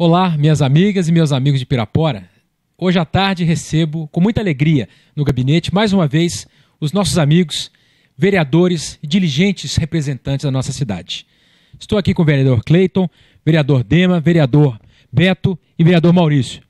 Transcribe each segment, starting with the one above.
Olá, minhas amigas e meus amigos de Pirapora. Hoje à tarde recebo, com muita alegria, no gabinete, mais uma vez, os nossos amigos, vereadores e diligentes representantes da nossa cidade. Estou aqui com o vereador Cleiton, vereador Dema, vereador Beto e vereador Maurício,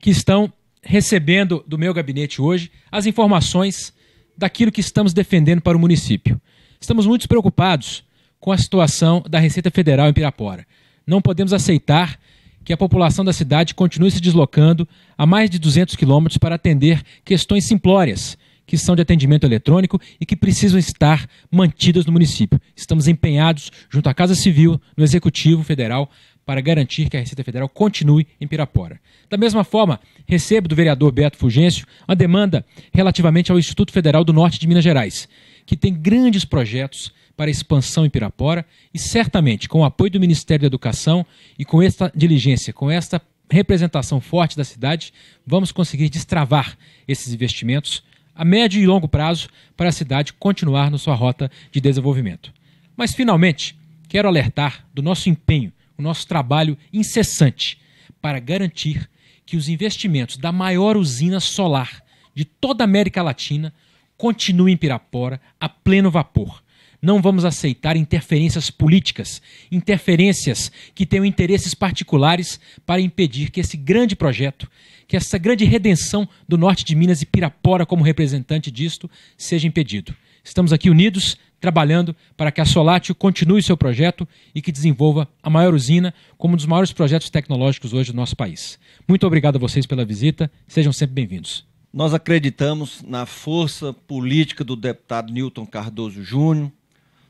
que estão recebendo do meu gabinete hoje as informações daquilo que estamos defendendo para o município. Estamos muito preocupados com a situação da Receita Federal em Pirapora. Não podemos aceitar que a população da cidade continue se deslocando a mais de 200 quilômetros para atender questões simplórias, que são de atendimento eletrônico e que precisam estar mantidas no município. Estamos empenhados, junto à Casa Civil, no Executivo Federal, para garantir que a Receita Federal continue em Pirapora. Da mesma forma, recebo do vereador Beto Fugêncio uma demanda relativamente ao Instituto Federal do Norte de Minas Gerais, que tem grandes projetos para expansão em Pirapora e certamente com o apoio do Ministério da Educação e com esta diligência, com esta representação forte da cidade, vamos conseguir destravar esses investimentos a médio e longo prazo para a cidade continuar na sua rota de desenvolvimento. Mas finalmente, quero alertar do nosso empenho o nosso trabalho incessante para garantir que os investimentos da maior usina solar de toda a América Latina continuem em Pirapora a pleno vapor. Não vamos aceitar interferências políticas, interferências que tenham interesses particulares para impedir que esse grande projeto, que essa grande redenção do norte de Minas e Pirapora como representante disto, seja impedido. Estamos aqui unidos trabalhando para que a Solatio continue seu projeto e que desenvolva a maior usina como um dos maiores projetos tecnológicos hoje do nosso país. Muito obrigado a vocês pela visita, sejam sempre bem-vindos. Nós acreditamos na força política do deputado Newton Cardoso Júnior,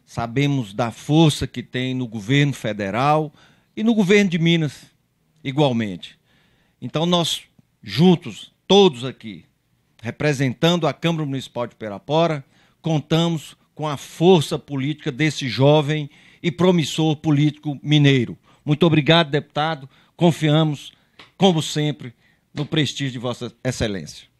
sabemos da força que tem no governo federal e no governo de Minas, igualmente. Então, nós juntos, todos aqui, representando a Câmara Municipal de Perapora, contamos com a força política desse jovem e promissor político mineiro. Muito obrigado, deputado. Confiamos, como sempre, no prestígio de Vossa Excelência.